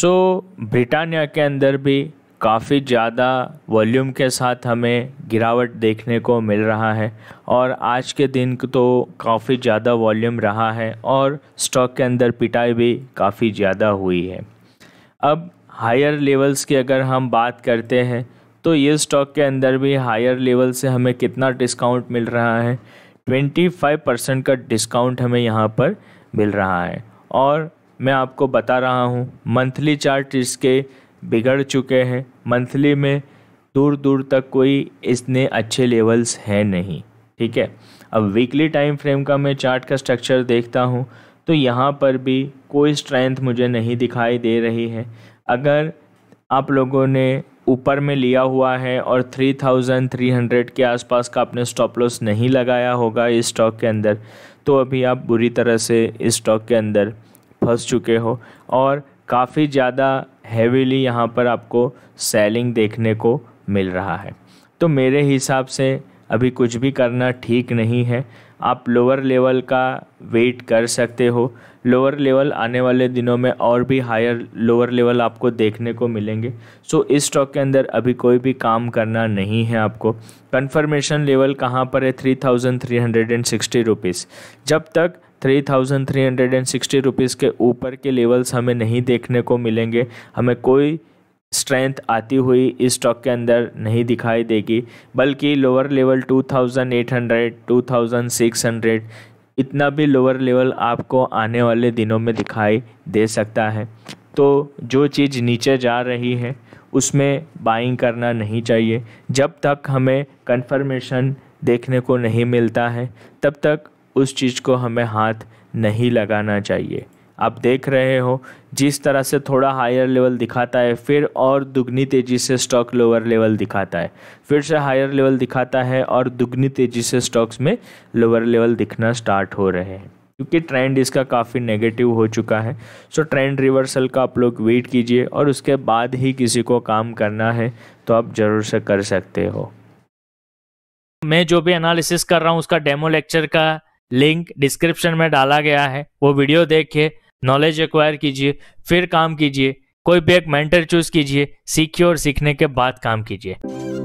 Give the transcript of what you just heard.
सो Britannia के अंदर भी काफ़ी ज़्यादा वॉल्यूम के साथ हमें गिरावट देखने को मिल रहा है और आज के दिन तो काफ़ी ज़्यादा वॉल्यूम रहा है और स्टॉक के अंदर पिटाई भी काफ़ी ज़्यादा हुई है अब हायर लेवल्स की अगर हम बात करते हैं तो ये स्टॉक के अंदर भी हायर लेवल से हमें कितना डिस्काउंट मिल रहा है 25 परसेंट का डिस्काउंट हमें यहाँ पर मिल रहा है और मैं आपको बता रहा हूँ मंथली चार्ट इसके बिगड़ चुके हैं मंथली में दूर दूर तक कोई इसने अच्छे लेवल्स हैं नहीं ठीक है अब वीकली टाइम फ्रेम का मैं चार्ट का स्ट्रक्चर देखता हूँ तो यहाँ पर भी कोई स्ट्रेंथ मुझे नहीं दिखाई दे रही है अगर आप लोगों ने ऊपर में लिया हुआ है और 3300 के आसपास का आपने स्टॉप लॉस नहीं लगाया होगा इस स्टॉक के अंदर तो अभी आप बुरी तरह से इस स्टॉक के अंदर फंस चुके हो और काफ़ी ज़्यादा हैवीली यहाँ पर आपको सेलिंग देखने को मिल रहा है तो मेरे हिसाब से अभी कुछ भी करना ठीक नहीं है आप लोअर लेवल का वेट कर सकते हो लोअर लेवल आने वाले दिनों में और भी हायर लोअर लेवल आपको देखने को मिलेंगे सो इस स्टॉक के अंदर अभी कोई भी काम करना नहीं है आपको कंफर्मेशन लेवल कहाँ पर है three thousand three hundred and sixty rupees जब तक three thousand three hundred and sixty rupees के ऊपर के लेवल्स हमें नहीं देखने को मिलेंगे हमें कोई स्ट्रेंथ आती हुई इस स्टॉक के अंदर नहीं दिखाई देगी बल्कि लोअर लेवल 2800, 2600 इतना भी लोअर लेवल आपको आने वाले दिनों में दिखाई दे सकता है तो जो चीज़ नीचे जा रही है उसमें बाइंग करना नहीं चाहिए जब तक हमें कंफर्मेशन देखने को नहीं मिलता है तब तक उस चीज़ को हमें हाथ नहीं लगाना चाहिए आप देख रहे हो जिस तरह से थोड़ा हायर लेवल दिखाता है फिर और दुगनी तेज़ी से स्टॉक लोअर लेवल दिखाता है फिर से हायर लेवल दिखाता है और दुगनी तेज़ी से स्टॉक्स में लोअर लेवल दिखना स्टार्ट हो रहे हैं क्योंकि ट्रेंड इसका काफ़ी नेगेटिव हो चुका है सो ट्रेंड रिवर्सल का आप लोग वेट कीजिए और उसके बाद ही किसी को काम करना है तो आप ज़रूर से कर सकते हो मैं जो भी एनालिसिस कर रहा हूँ उसका डेमो लेक्चर का लिंक डिस्क्रिप्शन में डाला गया है वो वीडियो देखिए नॉलेज एक्वायर कीजिए फिर काम कीजिए कोई भी एक मेंटर चूज कीजिए सीखिए और सीखने के बाद काम कीजिए